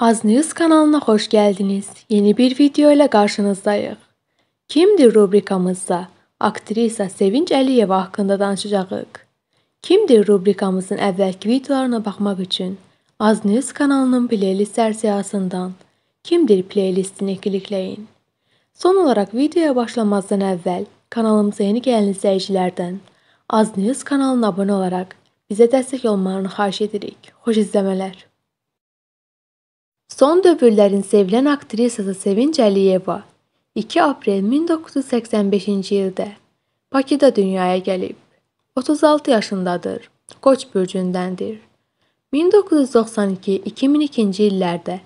Az News kanalına hoş geldiniz. Yeni bir video ile karşınızdayıq. Kimdir rubrikamızda aktrisa Sevinç Əliyeva haqqında danışacağıq. Kimdir rubrikamızın əvvəlki videolarına baxmaq üçün Az News kanalının playlist sərsiyasından Kimdir playlistini klikləyin. Son olaraq videoya başlamazdan əvvəl kanalımıza yeni gələn izləyicilərdən Az News kanalına abunə olaraq bizə dəstək olmalarını xahiş edirik. Xoş izləmələr. Son dövrlərin sevilən aktrisası Sevinc Əliyeva 2 aprel 1985-ci ildə Bakıda dünyaya gəlib. 36 yaşındadır. Qoç bürcündəndir. 1992-2002-ci illərdə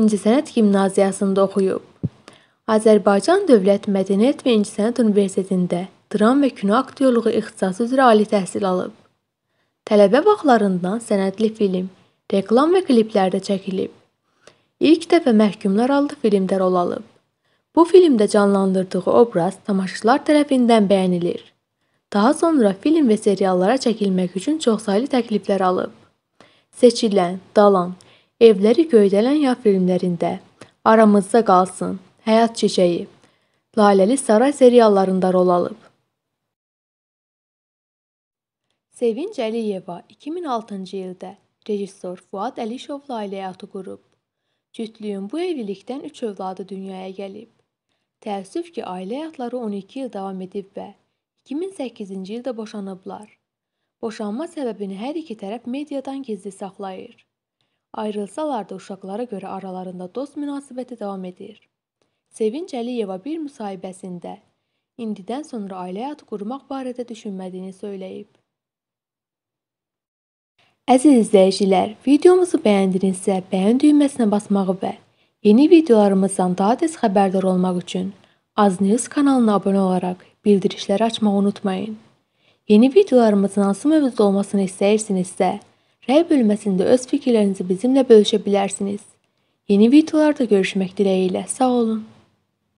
İncəsənət Gimnaziyasında oxuyub. Azərbaycan Dövlət Mədəniyyət və İncəsənət Universitetində dram və kino aktyorluğu ixtisası üzrə ali təhsil alıb. Tələbə vaxtlarından sənədli film, reklam və kliplərdə çəkilib. İlk dəfə Məhkumlar adlı filmdə rol alıb. Bu filmdə canlandırdığı obraz tamaşaçılar tərəfindən bəyənilir. Daha sonra film və seriallara çəkilmək üçün çoxsaylı təkliflər alıb. Seçilən, Dalan, Evləri Göydələn ya filmlərində, Aramızda qalsın, Həyat çiçəyi, Laləli saray seriallarında rol alıb. Sevinc Əliyeva 2006-cı ildə rejissor Fuad Əlişovla ailəyə atı qurub. Cütlüyün bu evlilikdən üç övladı dünyaya gəlib. Təəssüf ki, ailə həyatları 12 il davam edib və 2008-ci ildə boşanıblar. Boşanma səbəbini hər iki tərəf mediadan gizli saxlayır. Ayrılsalar da uşaqlara görə aralarında dost münasibəti davam edir. Sevinç Əliyeva bir müsahibəsində indidən sonra ailə həyatı qurmaq barədə düşünmədiyini söyləyib. Əziz izləyicilər, videomuzu bəyəndinizsə, bəyən düyməsinə basmağı və yeni videolarımızdan daha tez xəbərdar olmaq üçün AzNews kanalına abunə olaraq bildirişləri açmağı unutmayın. Yeni videolarımızın hansı mövzuda olmasını istəyirsinizsə, rəy bölməsində öz fikirlərinizi bizimlə bölüşə bilərsiniz. Yeni videolarda görüşmək diləyi ilə sağ olun.